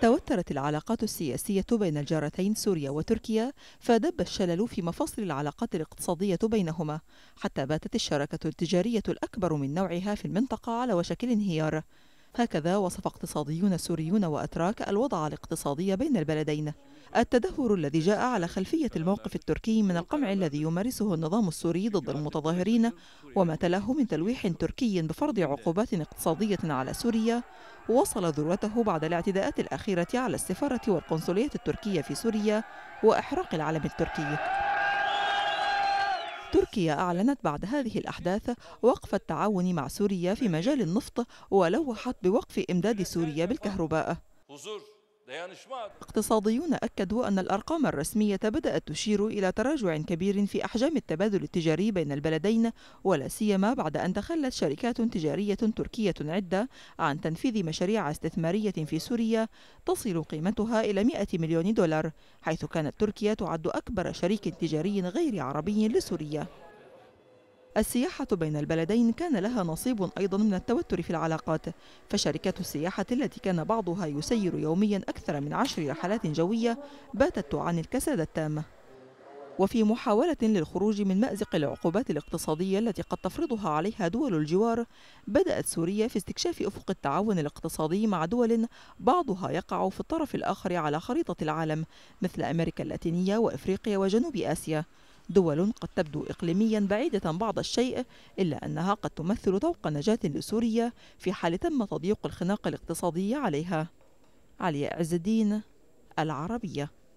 توترت العلاقات السياسية بين الجارتين سوريا وتركيا فدب الشلل في مفاصل العلاقات الاقتصادية بينهما حتى باتت الشراكة التجارية الأكبر من نوعها في المنطقة على وشك الانهيار هكذا وصف اقتصاديون سوريون وأتراك الوضع الاقتصادي بين البلدين التدهور الذي جاء على خلفية الموقف التركي من القمع الذي يمارسه النظام السوري ضد المتظاهرين وما تلاه من تلويح تركي بفرض عقوبات اقتصادية على سوريا وصل ذروته بعد الاعتداءات الأخيرة على السفارة والقنصلية التركية في سوريا وإحراق العلم التركي تركيا أعلنت بعد هذه الأحداث وقف التعاون مع سوريا في مجال النفط ولوحت بوقف إمداد سوريا بالكهرباء اقتصاديون أكدوا أن الأرقام الرسمية بدأت تشير إلى تراجع كبير في أحجام التبادل التجاري بين البلدين ولا سيما بعد أن تخلت شركات تجارية تركية عدة عن تنفيذ مشاريع استثمارية في سوريا تصل قيمتها إلى 100 مليون دولار حيث كانت تركيا تعد أكبر شريك تجاري غير عربي لسوريا السياحة بين البلدين كان لها نصيب أيضا من التوتر في العلاقات فشركات السياحة التي كان بعضها يسير يوميا أكثر من عشر رحلات جوية باتت تعاني الكساد التام وفي محاولة للخروج من مأزق العقوبات الاقتصادية التي قد تفرضها عليها دول الجوار بدأت سوريا في استكشاف أفق التعاون الاقتصادي مع دول بعضها يقع في الطرف الآخر على خريطة العالم مثل أمريكا اللاتينية وإفريقيا وجنوب آسيا دول قد تبدو إقليميا بعيدة بعض الشيء إلا أنها قد تمثل طوق نجاة لسوريا في حال تم تضييق الخناق الاقتصادي عليها علي عز الدين العربيه